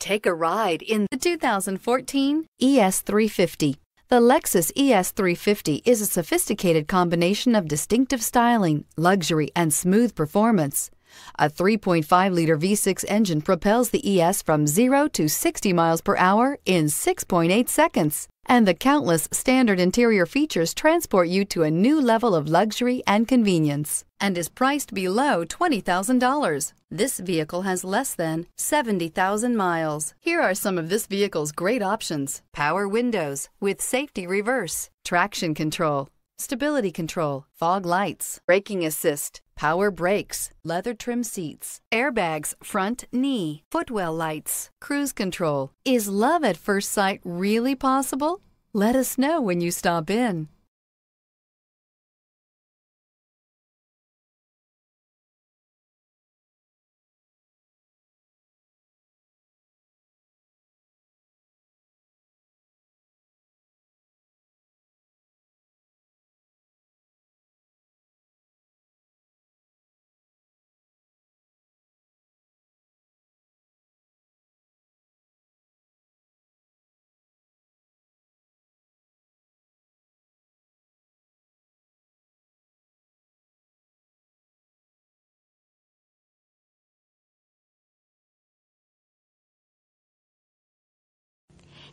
Take a ride in the 2014 ES350. The Lexus ES350 is a sophisticated combination of distinctive styling, luxury, and smooth performance. A 3.5-liter V6 engine propels the ES from 0 to 60 miles per hour in 6.8 seconds and the countless standard interior features transport you to a new level of luxury and convenience and is priced below $20,000. This vehicle has less than 70,000 miles. Here are some of this vehicle's great options. Power windows with safety reverse, traction control, stability control, fog lights, braking assist, power brakes, leather trim seats, airbags, front knee, footwell lights, cruise control. Is love at first sight really possible? Let us know when you stop in.